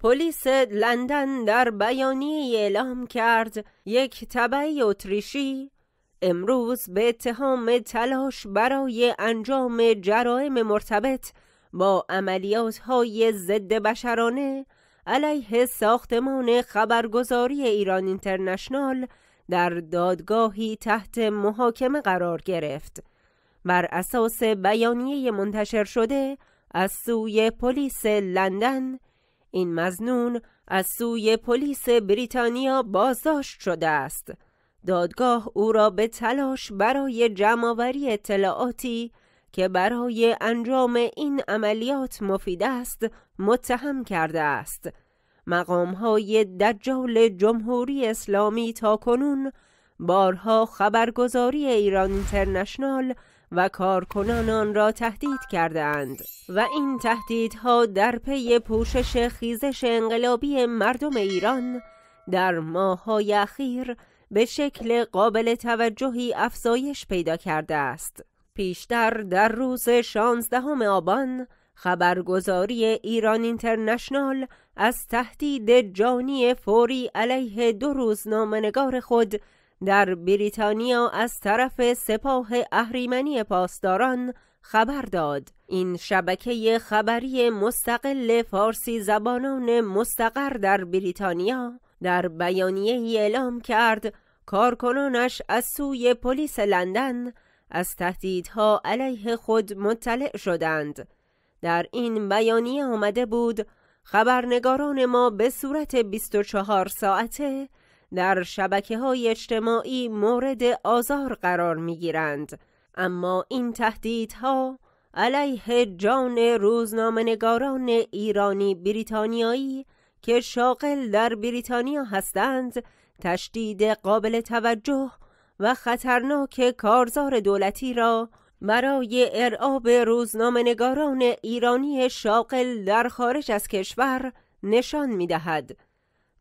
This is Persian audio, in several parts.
پلیس لندن در بیانیه اعلام کرد یک طبعی اتریشی امروز به اتهام تلاش برای انجام جرائم مرتبط با عملیات های ضد بشرانه علیه ساختمان خبرگزاری ایران اینترنشنال در دادگاهی تحت محاکمه قرار گرفت بر اساس بیانیه منتشر شده از سوی پلیس لندن این مزنون از سوی پلیس بریتانیا بازداشت شده است دادگاه او را به تلاش برای جمعآوری اطلاعاتی که برای انجام این عملیات مفید است متهم کرده است مقام های دجال جمهوری اسلامی تا کنون بارها خبرگزاری ایران اینترنشنال و کارکنان آن را تهدید کردند و این تهدیدها در پی پوشش خیزش انقلابی مردم ایران در ماههای اخیر به شکل قابل توجهی افزایش پیدا کرده است. پیشتر در روز 16 آبان خبرگزاری ایران اینترنشنال از تهدید جانی فوری علیه دو روزنامهنگار خود در بریتانیا از طرف سپاه اهریمنی پاسداران خبر داد این شبکه خبری مستقل فارسی زبانان مستقر در بریتانیا در بیانیه اعلام کرد کارکنانش از سوی پلیس لندن از تهدیدها علیه خود مطلع شدند در این بیانیه آمده بود خبرنگاران ما به صورت 24 ساعته در شبکه های اجتماعی مورد آزار قرار می گیرند. اما این تهدیدها علیه جان روزنامهنگاران ایرانی بریتانیایی که شاغل در بریتانیا هستند تشدید قابل توجه و خطرناک کارزار دولتی را برای ارعاب روزنامهنگاران ایرانی شاغل در خارج از کشور نشان می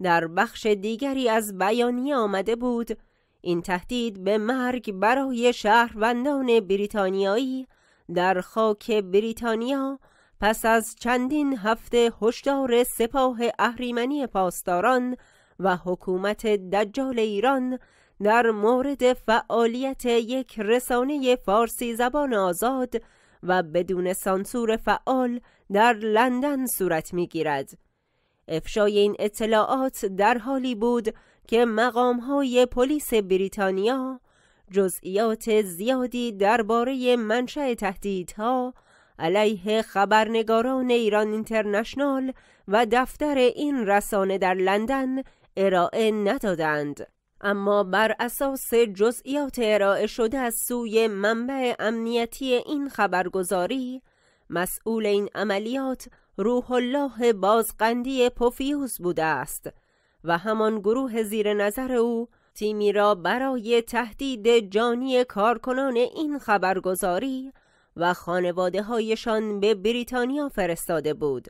در بخش دیگری از بیانیه آمده بود این تهدید به مرگ برای شهروندان بریتانیایی در خاک بریتانیا پس از چندین هفته هشدار سپاه اهریمنی پاسداران و حکومت دجال ایران در مورد فعالیت یک رسانه فارسی زبان آزاد و بدون سانسور فعال در لندن صورت میگیرد افشای این اطلاعات در حالی بود که مقام های پلیس بریتانیا جزئیات زیادی درباره منشأ تهدیدها علیه خبرنگاران ایران اینترنشنال و دفتر این رسانه در لندن ارائه ندادند اما بر اساس جزئیات ارائه شده از سوی منبع امنیتی این خبرگزاری مسئول این عملیات روح الله بازقندی پوفیوس بوده است و همان گروه زیر نظر او تیمی را برای تهدید جانی کارکنان این خبرگزاری و خانواده هایشان به بریتانیا فرستاده بود.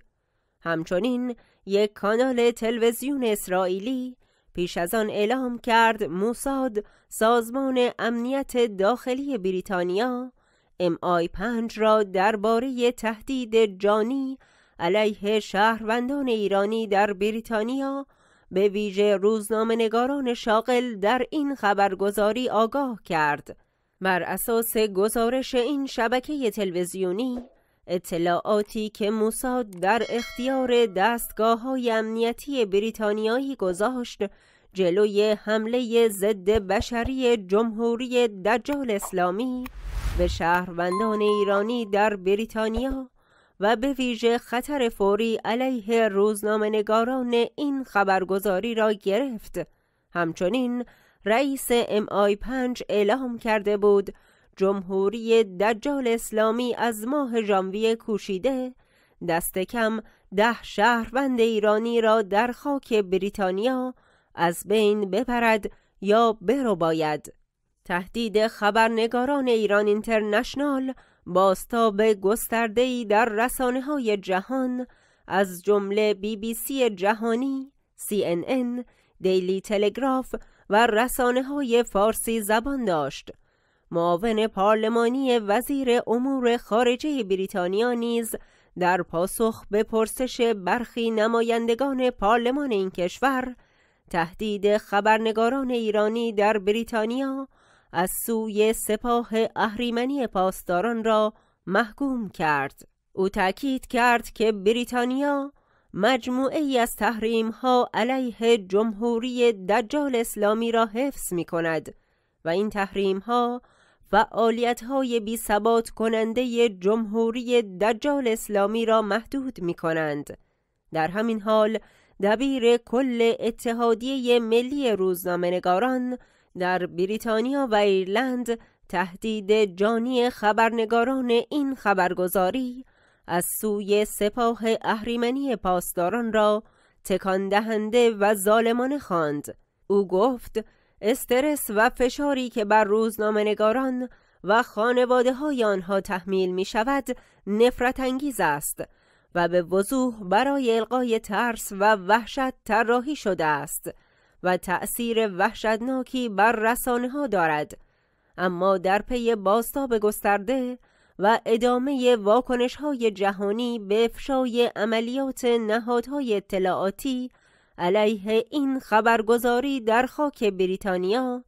همچنین یک کانال تلویزیون اسرائیلی پیش از آن اعلام کرد موساد سازمان امنیت داخلی بریتانیا ام آی پنج را درباره تهدید جانی علیه شهروندان ایرانی در بریتانیا به ویژه روزنامهنگاران شاغل در این خبرگزاری آگاه کرد بر اساس گزارش این شبکه تلویزیونی اطلاعاتی که موساد در اختیار دستگاه های امنیتی بریتانیایی گذاشت جلوی حمله ضد بشری جمهوری دجال اسلامی به شهروندان ایرانی در بریتانیا و به ویژه خطر فوری علیه نگاران این خبرگزاری را گرفت همچنین رئیس ام آی پنج اعلام کرده بود جمهوری دجال اسلامی از ماه ژانویه کوشیده دست کم ده شهروند ایرانی را در خاک بریتانیا از بین ببرد یا برو باید تهدید خبرنگاران ایران اینترنشنال باستاب گستردهی در رسانه های جهان از جمله بی بی سی جهانی، سی ان ان، دیلی تلگراف و رسانه های فارسی زبان داشت. معاون پارلمانی وزیر امور خارجه بریتانیا نیز در پاسخ به پرسش برخی نمایندگان پارلمان این کشور تهدید خبرنگاران ایرانی در بریتانیا از سوی سپاه اهریمنی پاسداران را محکوم کرد او تاکید کرد که بریتانیا مجموعه ای از تحریم ها علیه جمهوری دجال اسلامی را حفظ می کند و این تحریم ها فعالیت های بی ثبات کننده جمهوری دجال اسلامی را محدود می کنند. در همین حال دبیر کل اتحادیه ملی روزنامهنگاران در بریتانیا و ایرلند تهدید جانی خبرنگاران این خبرگزاری از سوی سپاه اهریمنی پاسداران را تکان دهنده و ظالمانه خواند او گفت استرس و فشاری که بر روزنامهنگاران و خانواده های آنها تحمیل می شود نفرت انگیز است و به وضوح برای القای ترس و وحشت طراحی شده است و تأثیر وحشتناکی بر رسانه ها دارد اما در پی باستاب گسترده و ادامه واکنش های جهانی به افشای عملیات نهادهای اطلاعاتی علیه این خبرگزاری در خاک بریتانیا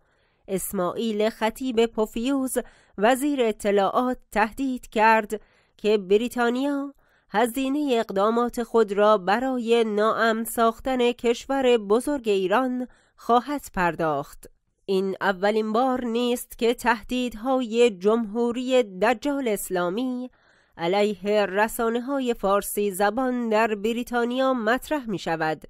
اسماعیل خطیب پوفیوز وزیر اطلاعات تهدید کرد که بریتانیا هزینه اقدامات خود را برای ناام ساختن کشور بزرگ ایران خواهد پرداخت این اولین بار نیست که تهدیدهای جمهوری دجال اسلامی علیه رسانه های فارسی زبان در بریتانیا مطرح می شود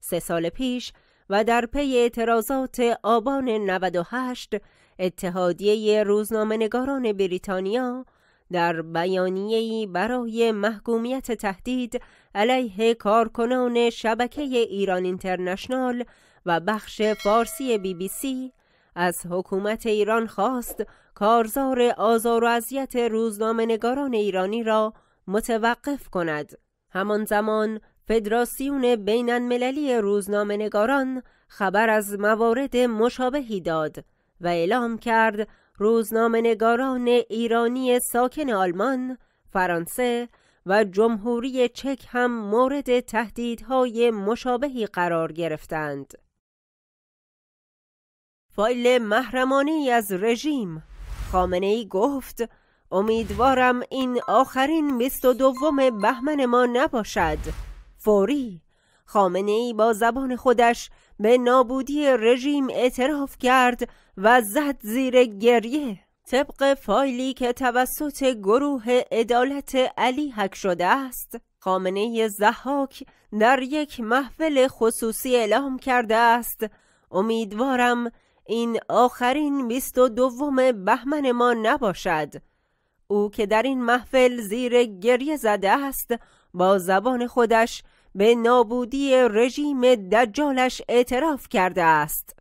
سه سال پیش و در پی اعتراضات آبان 98 اتحادیه روزنامهنگاران بریتانیا در بیانیه‌ای برای محکومیت تهدید علیه کارکنان شبکه ایران اینترنشنال و بخش فارسی بی بی سی از حکومت ایران خواست کارزار آزار و اذیت روزنامه‌نگاران ایرانی را متوقف کند همان زمان فدراسیون بین‌المللی المللی روزنامه خبر از موارد مشابهی داد و اعلام کرد روزنامهنگاران ایرانی ساکن آلمان، فرانسه و جمهوری چک هم مورد تهدیدهای مشابهی قرار گرفتند. فایل محرمانی از رژیم خامنه ای گفت امیدوارم این آخرین دوم بهمن ما نباشد فوری خامنه ای با زبان خودش به نابودی رژیم اعتراف کرد و زد زیر گریه طبق فایلی که توسط گروه عدالت علی حک شده است خامنه زحاک در یک محفل خصوصی اعلام کرده است امیدوارم این آخرین بیست و دوم بهمن ما نباشد او که در این محفل زیر گریه زده است با زبان خودش به نابودی رژیم دجالش اعتراف کرده است